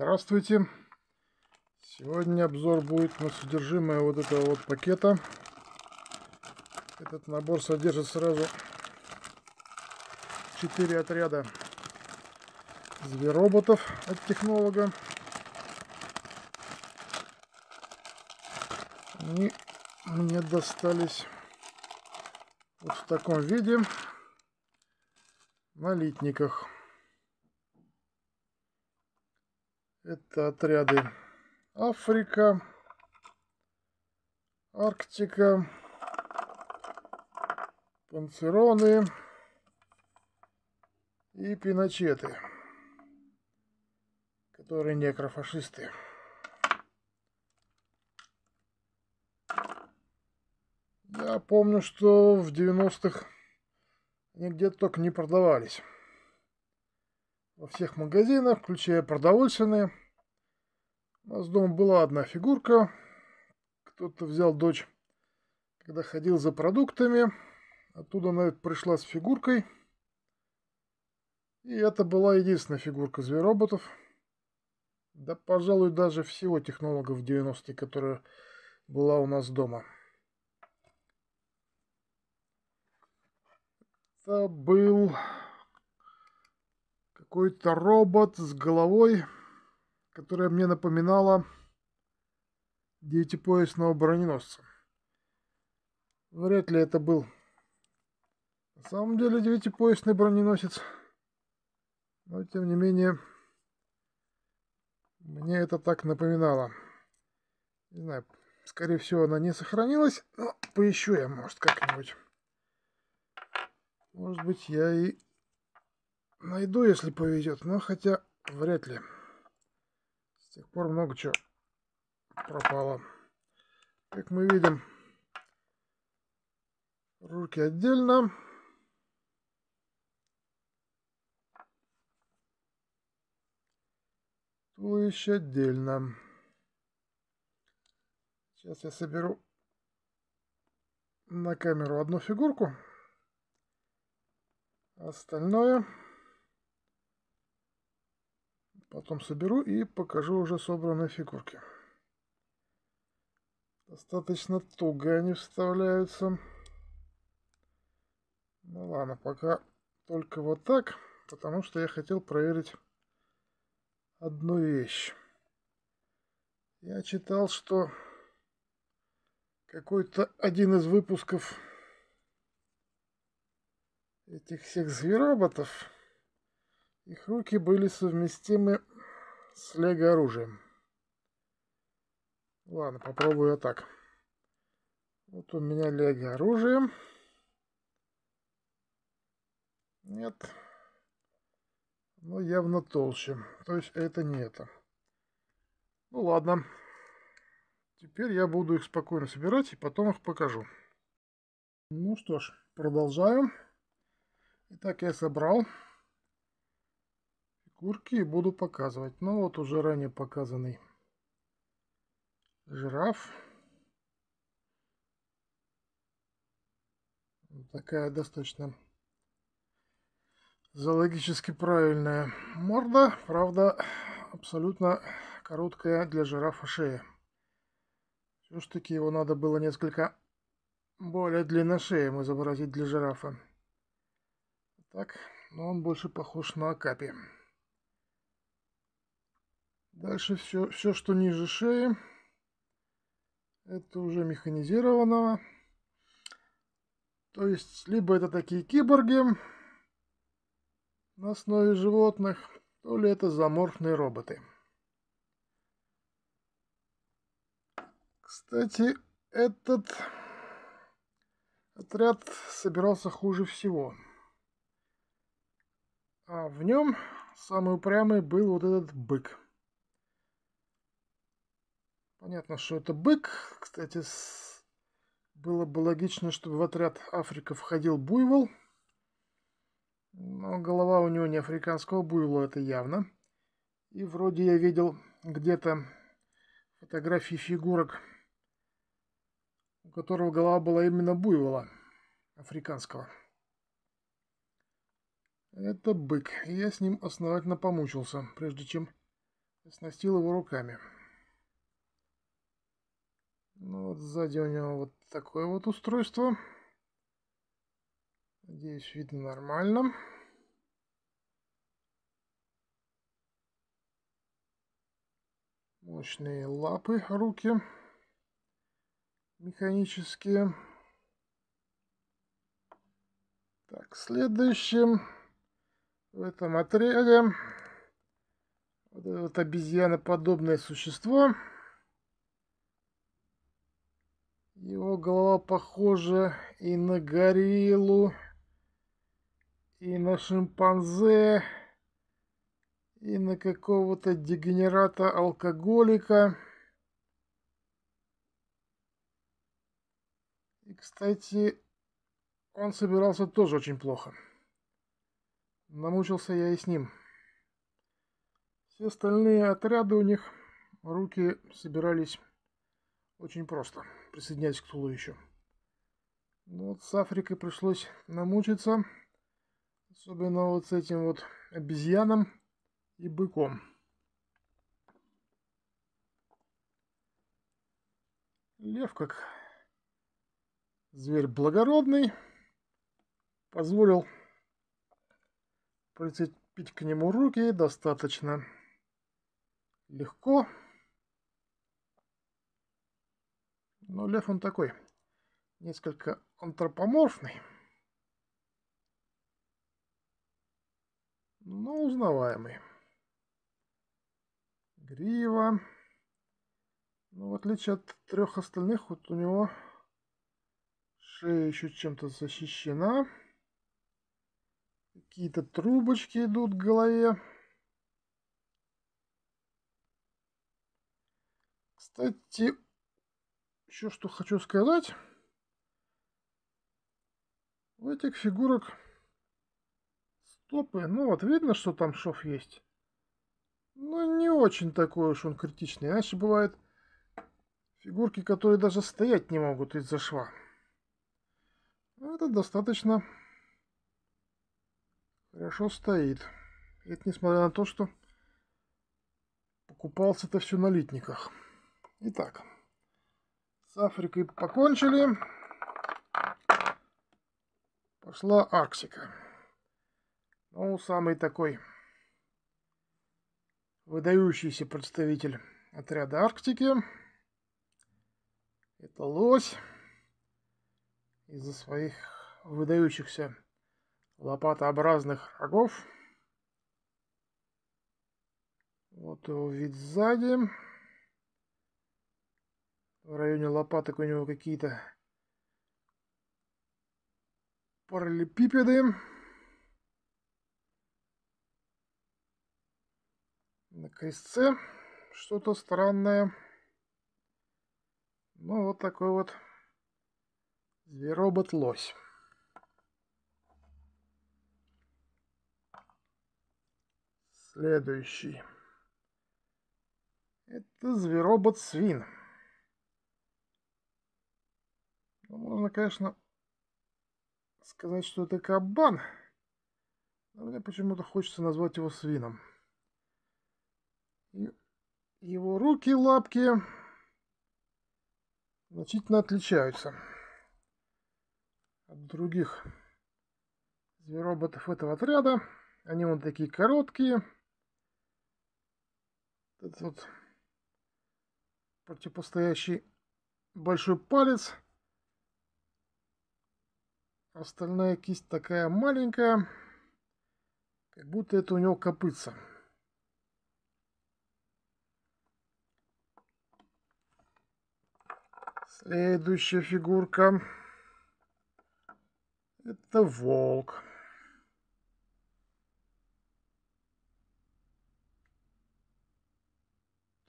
Здравствуйте! Сегодня обзор будет на содержимое вот этого вот пакета. Этот набор содержит сразу 4 отряда звероботов от технолога. Они мне достались вот в таком виде на литниках. Это отряды Африка, Арктика, Панцероны и Пиночеты, которые некрофашисты. Я помню, что в 90-х они где-то только не продавались. Во всех магазинах, включая продовольственные. У нас дома была одна фигурка. Кто-то взял дочь, когда ходил за продуктами. Оттуда она пришла с фигуркой. И это была единственная фигурка звероботов. Да, пожалуй, даже всего технологов 90 которая была у нас дома. Это был какой-то робот с головой которая мне напоминала девятипоясного броненосца. Вряд ли это был на самом деле девятипоясный броненосец, но тем не менее мне это так напоминало. Не знаю, скорее всего она не сохранилась, но поищу я, может, как-нибудь. Может быть, я и найду, если повезет, но хотя вряд ли тех пор много чего пропало. Как мы видим, руки отдельно. Туловище отдельно. Сейчас я соберу на камеру одну фигурку. А остальное... Потом соберу и покажу уже собранные фигурки. Достаточно туго они вставляются. Ну ладно, пока только вот так, потому что я хотел проверить одну вещь. Я читал, что какой-то один из выпусков этих всех звероботов их руки были совместимы с лего-оружием. Ладно, попробую я так. Вот у меня лего-оружие. Нет. Но ну, явно толще. То есть это не это. Ну ладно. Теперь я буду их спокойно собирать и потом их покажу. Ну что ж, продолжаю. Итак, я собрал. Курки буду показывать, но ну, вот уже ранее показанный жираф. Такая достаточно зоологически правильная морда, правда абсолютно короткая для жирафа шея. Все-таки его надо было несколько более длинношеем изобразить для жирафа. Так, но он больше похож на акапи. Дальше все, все, что ниже шеи, это уже механизированного. То есть, либо это такие киборги на основе животных, то ли это заморфные роботы. Кстати, этот отряд собирался хуже всего. А в нем самый упрямый был вот этот бык. Понятно, что это бык. Кстати, было бы логично, чтобы в отряд Африка входил буйвол. Но голова у него не африканского буйвола, это явно. И вроде я видел где-то фотографии фигурок, у которого голова была именно буйвола африканского. Это бык, я с ним основательно помучился, прежде чем снастил его руками. Ну вот сзади у него вот такое вот устройство. Надеюсь, видно нормально. Мощные лапы, руки механические. Так, следующим в этом отряде вот это вот обезьяноподобное существо. Его голова похожа и на гориллу, и на шимпанзе, и на какого-то дегенерата-алкоголика. И, кстати, он собирался тоже очень плохо. Намучился я и с ним. Все остальные отряды у них руки собирались очень просто присоединяясь к туловищу. Ну вот с Африкой пришлось намучиться. Особенно вот с этим вот обезьяном и быком. Лев, как зверь благородный, позволил прицепить к нему руки достаточно легко. Но лев он такой, несколько антропоморфный. Но узнаваемый. Грива. Ну, в отличие от трех остальных, вот у него шея еще чем-то защищена. Какие-то трубочки идут к голове. Кстати, еще что хочу сказать. У этих фигурок стопы. Ну вот, видно, что там шов есть. Но не очень такой уж он критичный. Иначе бывают фигурки, которые даже стоять не могут из-за шва. Но ну, это достаточно хорошо стоит. это несмотря на то, что покупался это все на литниках. Итак, с Африкой покончили. Пошла Арктика. Ну, самый такой выдающийся представитель отряда Арктики. Это лось. Из-за своих выдающихся лопатообразных рогов. Вот его вид сзади в районе лопаток у него какие-то параллелепипеды. На крестце что-то странное. Ну, вот такой вот зверобот-лось. Следующий. Это зверобот-свин. Можно, конечно, сказать, что это кабан, но мне почему-то хочется назвать его свином. И его руки, лапки значительно отличаются от других звероботов этого отряда. Они вот такие короткие. Этот вот противопостоящий большой палец – Остальная кисть такая маленькая, как будто это у него копытца. Следующая фигурка. Это волк.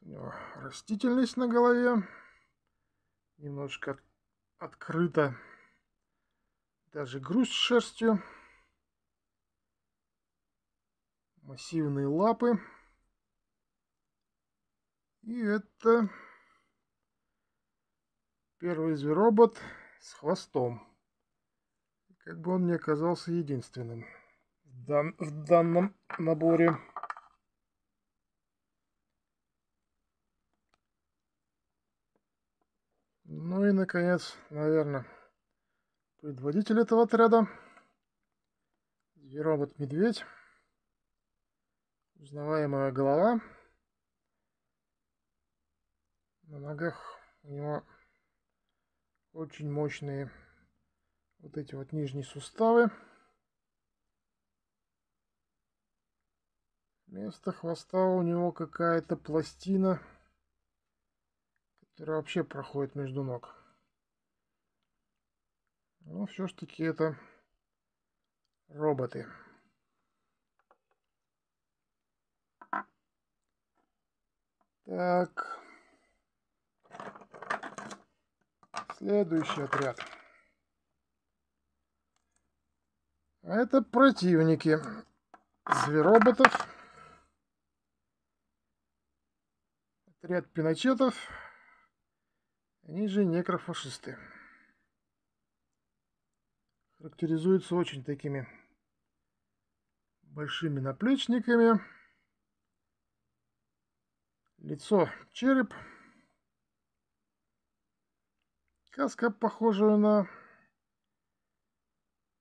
У него растительность на голове. Немножко открыто даже грусть шерстью. Массивные лапы. И это первый зверобот с хвостом. Как бы он не оказался единственным в, дан в данном наборе. Ну и, наконец, наверное, Предводитель этого отряда — медведь узнаваемая голова. На ногах у него очень мощные вот эти вот нижние суставы. Вместо хвоста у него какая-то пластина, которая вообще проходит между ног. Но ну, все ж таки это роботы. Так. Следующий отряд. Это противники звероботов. Отряд пиночетов. Они же некрофашисты характеризуется очень такими большими наплечниками. Лицо, череп. Каска, похожая на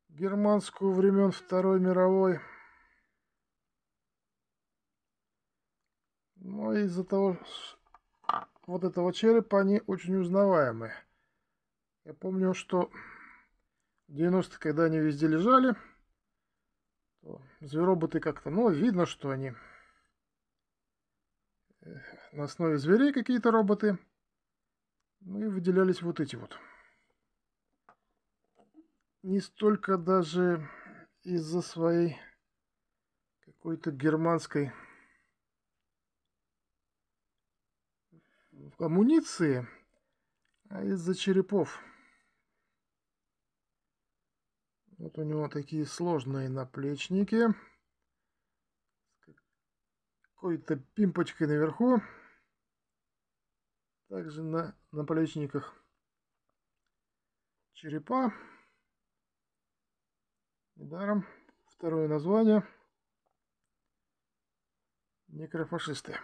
германскую времен Второй мировой. Но из-за того вот этого черепа они очень узнаваемые. Я помню, что 90-е, когда они везде лежали, то звероботы как-то, ну, видно, что они э, на основе зверей какие-то роботы. Ну и выделялись вот эти вот. Не столько даже из-за своей какой-то германской амуниции, а из-за черепов. Вот у него такие сложные наплечники. С какой-то пимпочкой наверху. Также на наплечниках черепа. Недаром второе название. Некрофашисты.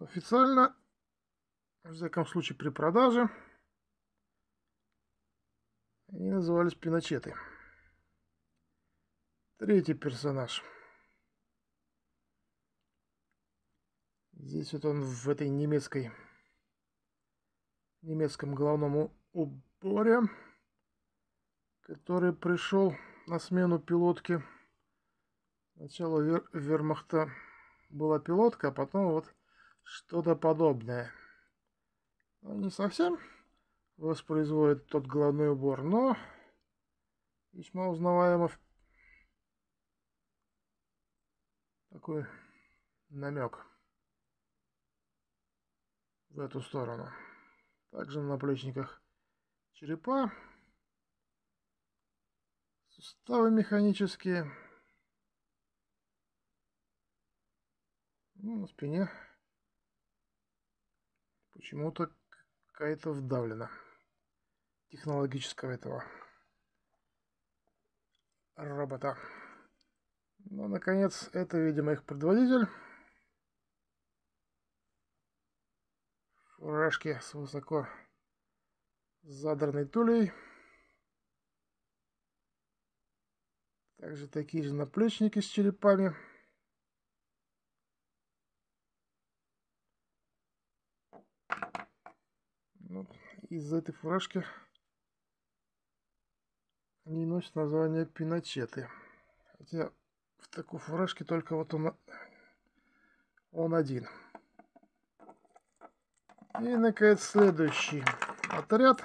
Официально, в всяком случае при продаже, они назывались пиночеты. Третий персонаж. Здесь вот он в этой немецкой немецком головном уборе, который пришел на смену пилотки. Сначала вер вермахта была пилотка, а потом вот что-то подобное. Но ну, не совсем воспроизводит тот головной убор, но весьма узнаваемо такой намек в эту сторону. Также на наплечниках черепа, суставы механические, ну, на спине почему-то какая-то вдавлена технологического этого робота. Ну, наконец, это, видимо, их предводитель. Фуражки с высоко задранной тулей. Также такие же наплечники с черепами. Ну, из этой фуражки они носят название пиночеты. Хотя в такой фуражке только вот он, он один. И, наконец, следующий отряд.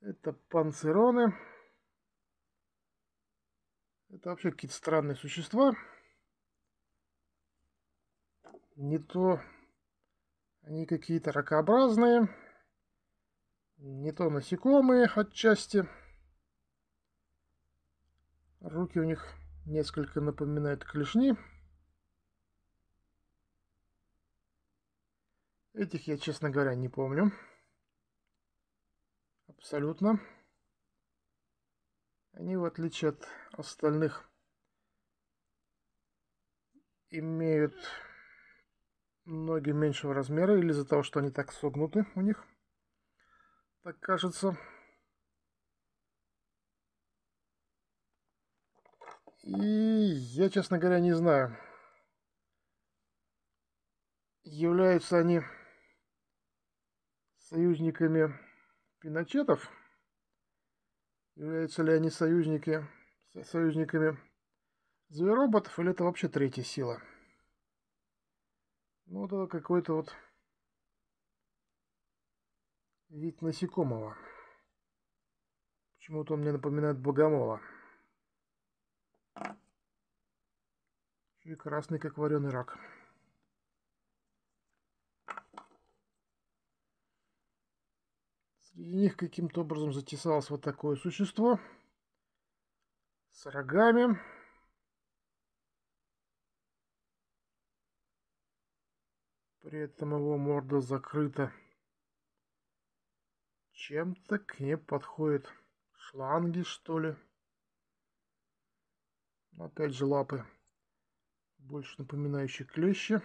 Это панцироны. Это вообще какие-то странные существа. Не то они какие-то ракообразные, не то насекомые отчасти. Руки у них несколько напоминают клешни. Этих я, честно говоря, не помню. Абсолютно. Они, в отличие от остальных, имеют ноги меньшего размера или из-за того, что они так согнуты у них. Так кажется. И я, честно говоря, не знаю, являются они союзниками Пиночетов, являются ли они союзники, союзниками звероботов, или это вообще третья сила. Ну, это какой-то вот вид насекомого. Почему-то он мне напоминает богомола. И красный, как вареный рак. Среди них каким-то образом затесалось вот такое существо с рогами. При этом его морда закрыта. Чем-то к ней подходят шланги, что ли. Опять же лапы, больше напоминающие клещи.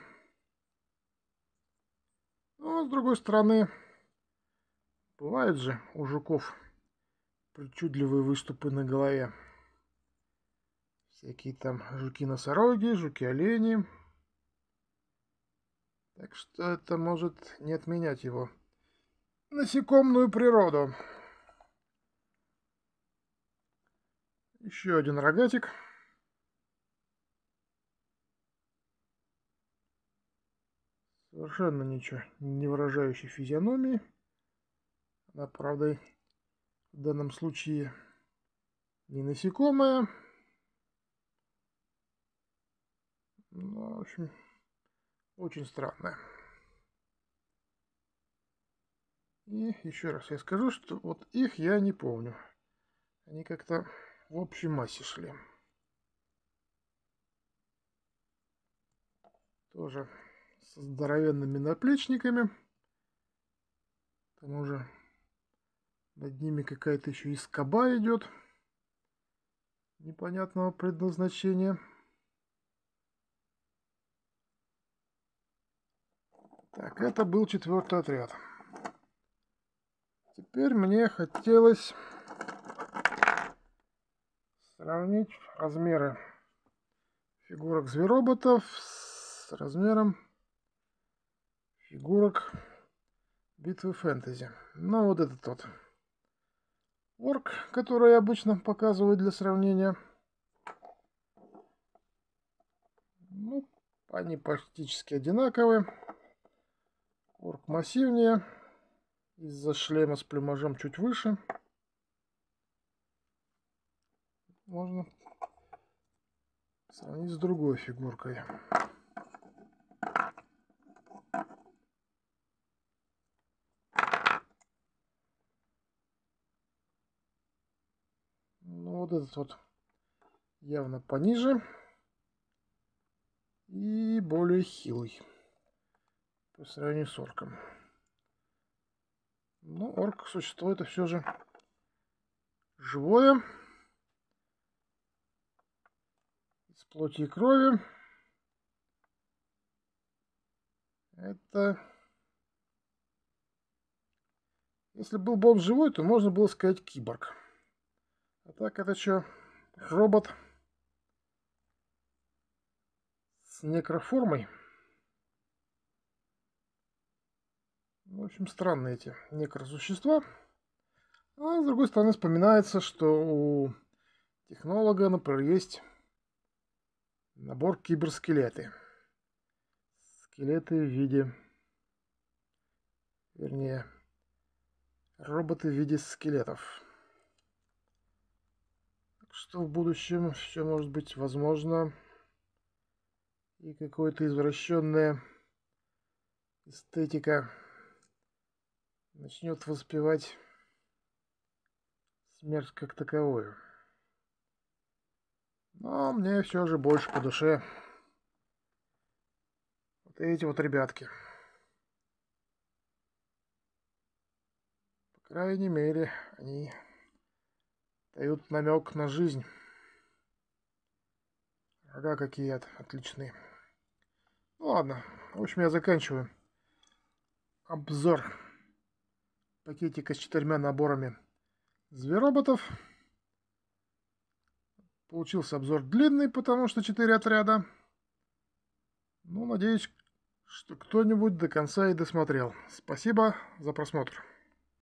Но, ну, а с другой стороны, бывают же у жуков причудливые выступы на голове. Всякие там жуки-носороги, жуки-олени. Так что это может не отменять его насекомную природу. Еще один рогатик. совершенно ничего не выражающей физиономии. Она, правда, в данном случае не насекомая. Ну, в общем, очень странная. И еще раз я скажу, что вот их я не помню. Они как-то в общей массе шли. Тоже с здоровенными наплечниками. К тому же над ними какая-то еще и скоба идет непонятного предназначения. Так, это был четвертый отряд. Теперь мне хотелось сравнить размеры фигурок звероботов с размером фигурок битвы фэнтези. Но ну, вот этот тот. Орк, который я обычно показываю для сравнения. Ну, они практически одинаковые. Орк массивнее. Из-за шлема с плюмажом чуть выше. Можно сравнить с другой фигуркой. Вот этот вот явно пониже и более хилый по сравнению с орком. Но ну, орк существует, это все же живое, из плоти и крови. Это... Если был бы он живой, то можно было сказать киборг. А так это что? Робот с некроформой. В общем, странные эти некросущества. А с другой стороны, вспоминается, что у технолога, например, есть набор киберскелеты. Скелеты в виде... Вернее, роботы в виде скелетов что в будущем все может быть возможно. И какое-то извращенное эстетика начнет воспевать смерть как таковую. Но мне все же больше по душе вот эти вот ребятки. По крайней мере, они дают намек на жизнь. Ага, какие от, отличные. Ну ладно, в общем я заканчиваю обзор пакетика с четырьмя наборами звероботов. Получился обзор длинный, потому что четыре отряда. Ну, надеюсь, что кто-нибудь до конца и досмотрел. Спасибо за просмотр.